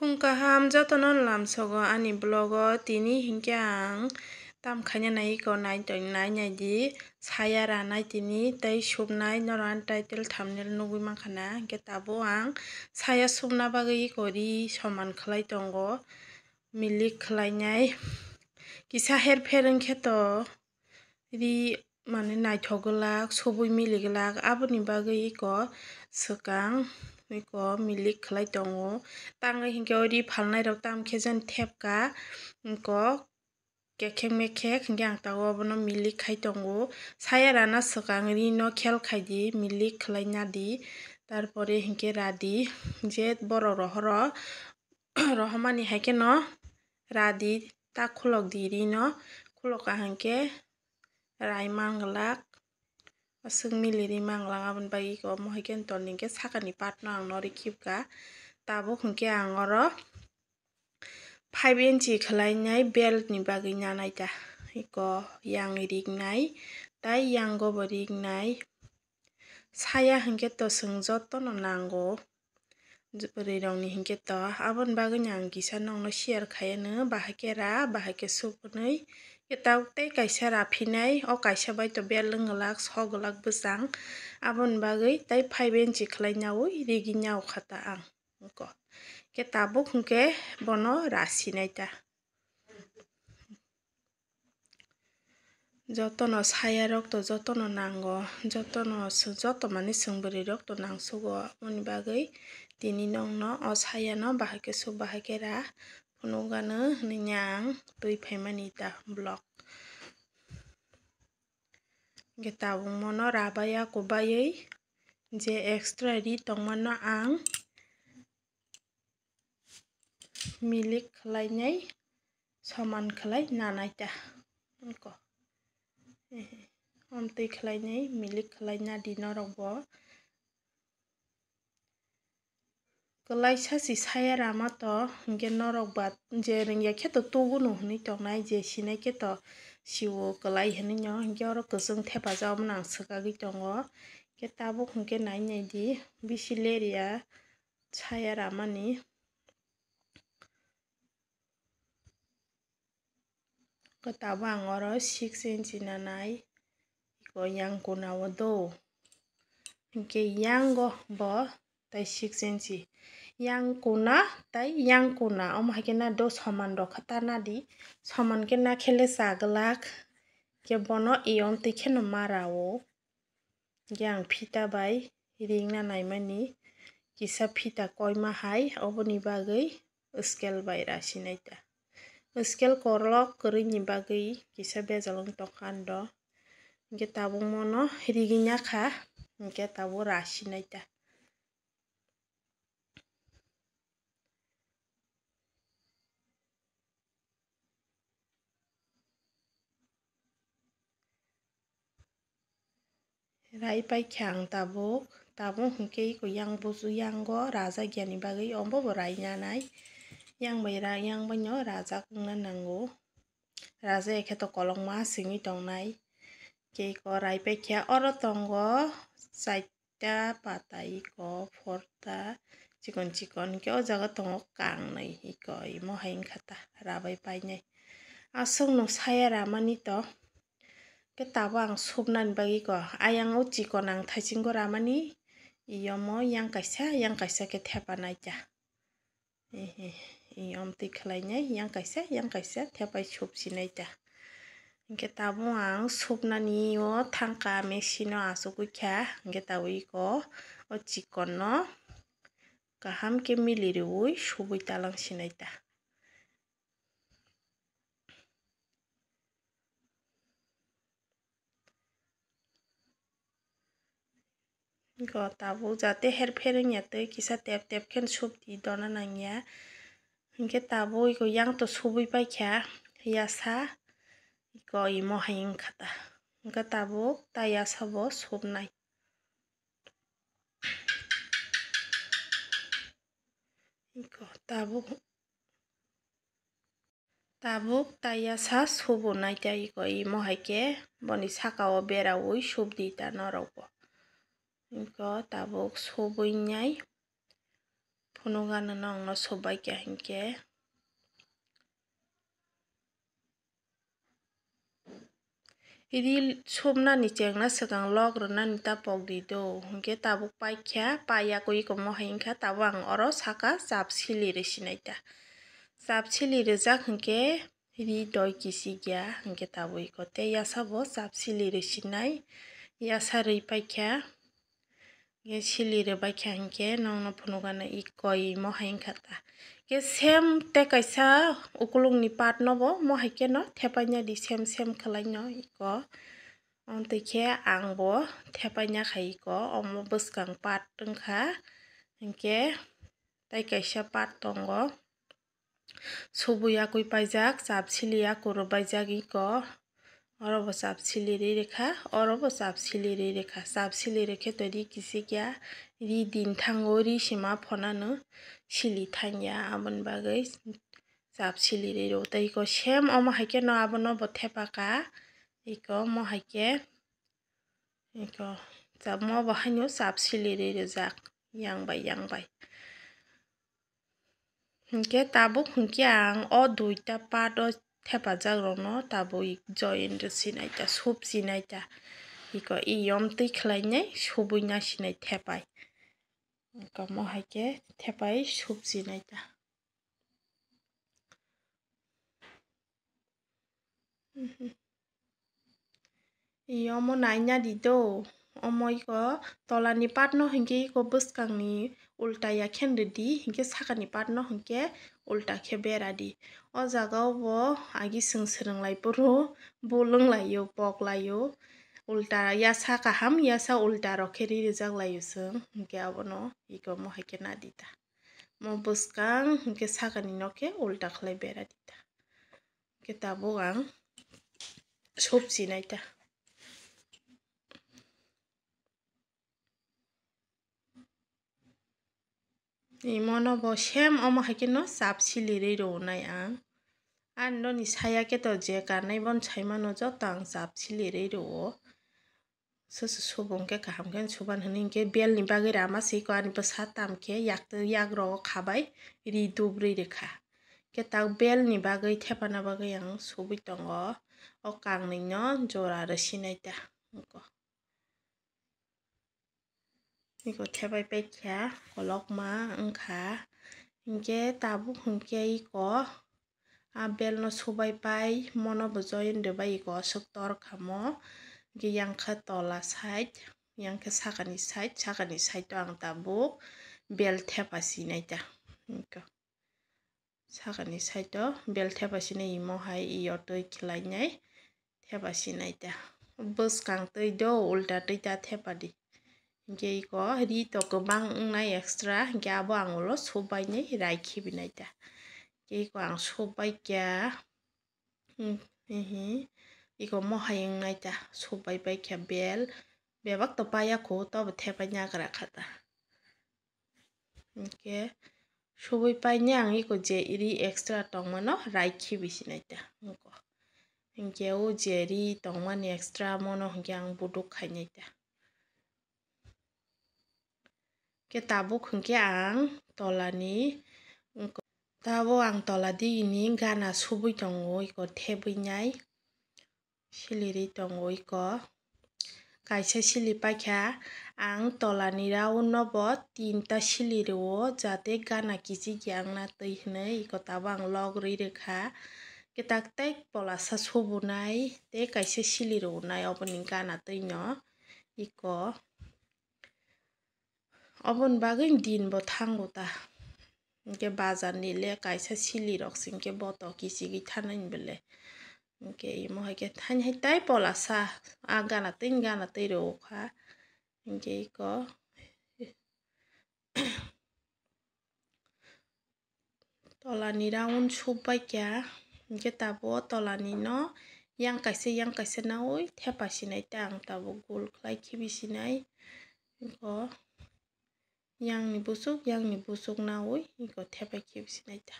हुंखा हाम जतनो लामसगो आंनि ब्लगआव दिनै हिंखे आं दामखायनो नायिखौ नायदों नायनायदि साया रानाय दिनै दै सुबनाय नरान टाइटेल थामनेल नुगै माखाना हिंखे ताबो आं साया सुबना बागै गरि समान खालाय दंग मिलि खालायनाय किसा हेर फेर हिंखेथ' रि माने नायथ'गोलाक सबुय मिलिगोलाक आबोनि बागै इखौ सोगां niko milik khlai tongo tangnai hingke ri phalnai rok tam khejani thepka hingko kekhek mekhek hingke ang tago obono milik khai tongo saya rana swkang rino khel khai di milik khwlaina di tarpore hingke radi je borok rohoro rohomani hai keno radi ta khulok di rino khulok ahangke rai manglak asungmili manglang aboni bagoi eko omo hingke tol ni hingke sakani path no ang nogoi kibka tabok hingke ang oro 5 inchi khelainai belt ni bagoi nanaita eko yang rignai tei yang gobo rignai saya hingke to sung jotono nango boroi rok ni hingke to aboni bagoi ang kisa nogo share khaiyano bahai ke ra bahai ke subonoi खेतावतै कैसा राफिनाय ओ कैसा bye तो bell लंगलाक सो गलाक बसां आबन बागै तै फाइबेन जि खलायनाव रिगिनाव खता आं को केताबो खुंके बनो रासिनायता যতন ছায়া ৰক্ত যতন নাংগ যতন যত মানে চুংবৰি ৰক্ত নাংচুগ মনি বাগৈ তিনি নং ন অছায়া ন বাহেকে চুক বাহেকে ৰা punugana ninyang tui phemanita block getabung mono rabaya kubayei je extra ri tongmano ang milik khlainai saman khlai nanaita unko omtui khlainai milik khlaina dinorok bo kolai sasi saya rama to hingke norok bat je ringya keto togo no toh naik je sine keto siwo kolai hini nyo hingke oro kusung thepa jao mnang sakagi tongo ke tabuk nai di bisi saya rama ni kita tabang orang 6 inch na nai ko yang kunawa do, hingke yang go bo তাই six inch ইয়াং কোনা তাই young কোনা অমাহাকে না দো সমান রখাতা না দি সমানকে না খেলে সাগলাক কে বন ইয়ম তিখে ন মারাও গ্যাং ফিতা বাই রিং না নাইমানি কিসা ফিতা কয় মাহাই অবনি বাগৈ স্কেল বাই রাসিনাইতা স্কেল করলক করিনি বাগৈ কিসা বেজালং টকান্দ গে তাবো মন রিগিনা খা গে তাবো রাসিনাইতা rai pai khang tabuk tabung hungke ko yang buzu yang go raja gyani bagai ombo borai nyanai yang bai ra yang banyo raja kungna nango raja ekhe to kolong ma singi tongnai ke ko rai pai kya sai ta saita patai ko ta chikon chikon ke o jaga tongo kang nai hi ko imo hain khata ra rabai pai nai asung no saya ramani to ke tabo ang subnan bagi ko ayang o chiko nang thaising go ramani iyomo yang kaisa yang kaisa ke thepa naija iyom ti khalainai yang kaisa yang kaisa thepai subsi naija hingke tabo ang subnani o thangka mesino asukukya hingke tabo iko o chiko no kaham ke miliri ui subui talang sinaita go tabu jate her phereng ya tei kisa tep tep khen sup di dona nang ya hingke tabu go yang to subui pai kya ya sa go i mo haing khata hingka tabu ta ya sabo sup nai go tabu তাবুক তাইয়া সা সুবো নাইটাই কই মহাইকে বনি সাকাও বেড়াওই সুব দিতা নরব có nó cái nít nít rồi ta bốc đi bay bay go tabok soboi nyai phano gana nongo sobai keha hingke ree somnani cheng no swkang logrwnani tapokdi do hingke tabok paikha paijakoi omo hai wngkha tabok ang oro saka sapsili hinui sinaita sapsili rijak hingke ree doi kisikya hingke tabok omo tei yasabo sapsili hinui sinai bay paikha. ge sili re ba kyang ke nong no phunu ga i koi mo hain kha ta ge sem te kai ukulung ni pat no bo mo hai ke no thepa nya di sem sem khala nyo i ko on te ke ang bo thepa nya pat tung kha ge sa pat tong go ya kui pai jak sab sili ya ko ro bai অৰ চাপ চিলিৰি ৰেখা or চাপ চিলিৰি ৰেখা চাপ চিলিৰে খেতৰি কিচিকিয়া ৰি দিন থাঙৰি সীমা ফনানো chilli ঠাঙিয়া আবন বাগৈ চাপ চিলিৰে ৰৌ তাৰিক চেম অ মাহেকে ন আবন বঠে পাকা ইক মহাইকে ইক চাপ মই বহাই নিওঁ চাপ চিলিৰে ৰজাক ইয়াং বাই ইয়াং বাই সেনেকৈ তাবো সুকীয়া অ দুইটা part hepajak rok no tabu joint sinai ta sup sinai ta iko i yom ti khlai nei subuina sinai thepai iko mo hai ke thepai sup sinai ta i yom nai nya di do omoi ko tolani patno hingi ko buskang ni উল্টা ইয়াখেনে দি হিংকে চাকানি পাত নহে উল্টাখে বেড়া দি অ জাগাও আগি song সেরংলাইপরো বলং লাইও পক লাইও উল্টা ইয়া চাকা হাম ইয়া সা উল্টা রখে রেজাক লাইও সং হিংকে আব ন ইক মহাইকে না দিতা ম বসকাং হিংকে চাকানি নকে উল্টা খালাই বেড়া দিতা কেতাবো আং সবজি নাইতা ইমনবো সেম অমা ন চাপ সিলিরে রৌনাই আং আর নি সায়াকে তো যে কারণে বন ছাইমানো যত আং চাপ সিলিরে রো সুবংকে কাহামকে সুবান হনিকে বেলনি বাগে রামা সেই কানিব সাতামকে তামকে ইয়াক র খাবাই রি দুব্রি রেখা কে তাক নি বাকে থেপানা বাগে আং সুবি দঙ্গ অ কাংনিন জোরা রে সিনাইতা nó bay bay có lóc má, không นี่ก็แค่ไปเป็ดแค่ก็ล็อกมาอังขาอังเจตาบุกหงเจอีก็ nó no subai pai mono bojoin de bai go sektor khamo cái yang kha tola side yang kha sakani side sakani side to ang tabu bel thepa sinai ta ko sakani side to bel thepa sinai mo hai i otoi khilai nai thepa sinai ta bus kang toi do ulta cha thế bá đi hingke iko hri to kobang này extra hingke abo ang oro sobai khi raikhi này ta có hingke iko ang sobai kya iko mohai này ta bay sobai bai kya bel bebak to paya ko to bethe pa nya kara khata hingke bay pai anh ang có je đi extra tongmano raikhi này ta hingko hingke o je ri tongmani extra mono hingke ang buduk này ta แกตาบุกงแกอังตอลานี้ตาบุอังตอลาดีนี้กานาสูบุยจงโอยก็เทบุยไงชิลิริจงโอยก็กายเชชิลิปะแค่อังตอลานี้เราโนบอตีนตาชิลิริโอจัดเอกานากิจิยังนาตีเนยก็ตาบังลอกรีเดค่ะแกตักเตกปลาสัสบุนายเตกายเชชิลิโรนายเอาเป็นกานาตีเนาะอีกก็ অবন বাগিন দিন বথাং গোটা এনেকৈ বাজাৰ নিলে কাইছা chilli ৰকচিমকে বত কিচি গি থানাইন বোলে এনেকৈ মহকে থান সেইটাই পলা চাহ আ গানাতে গানাতে ৰখা এনেকৈ ক তলানি ৰাউন চুপাই কিয়া এনেকৈ তাব তলানি ন ইয়াং কাইছে ইয়াং কাইছে না ঐ থেপা চিনাই টাং তাব গোল খাই খিবি চিনাই ক yang ni busuk yang ni busuk naui iko tepe kibisi naita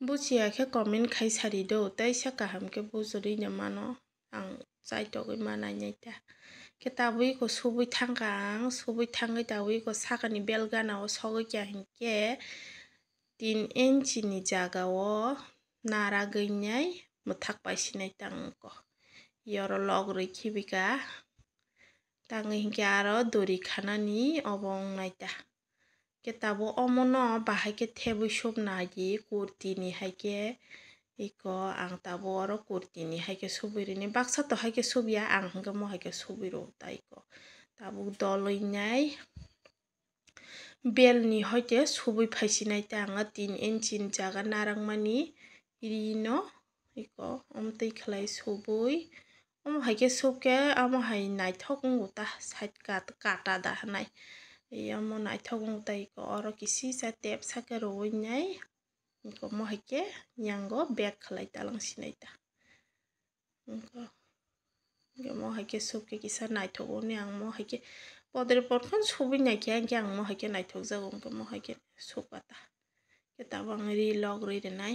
busi ake komen kai sari do tei saka ham ke busuri nyamano ang sai to gi mana nyaita ke tawi ko subui tangkang subui tangai woi ko saka ni belga na o sogi kya hinke tin enchi ni jaga wo nara gi nyai mutak pai sinai tangko yoro logri kibika tang hingke aro dori khanani obo wngnai ta hingke tabok omono bahai ke thebui sobnaye kurti ni haike eko ang tabo oro kurti ni haike subui rini baksa to haike subia ang hingke mo haike subui ro ta eko tabok doloi nai belni hoite subui paisinai ta anga tin inchi jaga narangmani rino eko omtei khlai subui omo haike subke amo hai naithok ungta side kat kata da hanai amo naithok ungta iko oro kisi sa tep sake roi nai iko mo haike nyango bag khalai talang sinai ta iko mo haike subke kisa naithok ni ang mo haike পদের পরখন ছবি নাকি আগে আং মহাকে নাইথক যাগো মহাকে সুপাতা কেতাবাং রি log রে নাই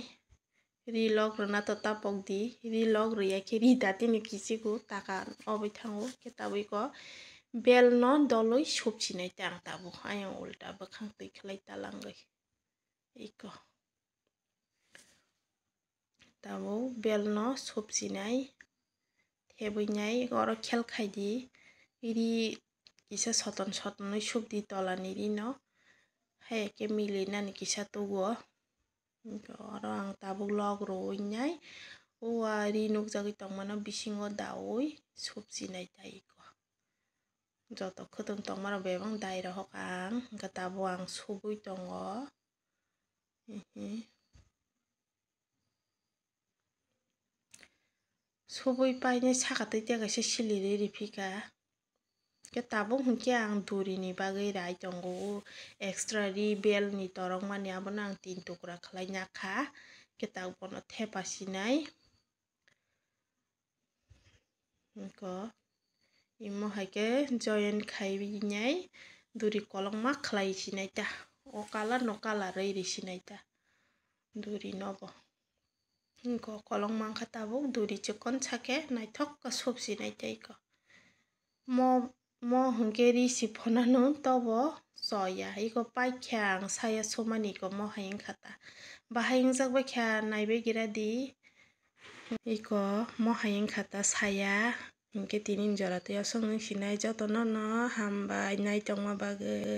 ri lok rwna tota pokdi ri lok ri khe ri datini kisigo takan oboi thango ke tabui ko bel no doloi sobsinai tang tabo ayang ulta bokhang tui khlai talangai iko tabo bel no nai sobsinai nai goro khel khaidi ri kisa soton soton sopdi tolani ri no hai ke mili ni kisa tugo oro ang tabuk log roi nai o ari nugjagui tongmano bisingo dawui sobji naitai iko joto khotong tongmano bebang dai rohok ang hingka tabo ang subui tongo sobui paine sakatoi tei kaisa siliri rifika ke tabong hingke ang duri ni bagui rai tongo extra ri bel ni torong mani abono ang tin tukra khlaina kha ke tabong bono thepa sinai ko imo haike join khai bi nyai duri kolong ma khlai sinai ta o kala no kala rei ri sinai ta duri nobo ইংকো Kolong মাংখা তাবুক দুরি চিকন ছাকে নাইথক সবজি নাইতাইক ম mo hongke ri si phona no tobo so ya iko pai khyang saya somani ko mo haing ta, ba haing jak ba khya nai be gira di iko mo haing khata saya hongke tinin jora te asong sinai jotono no hamba nai tongma bage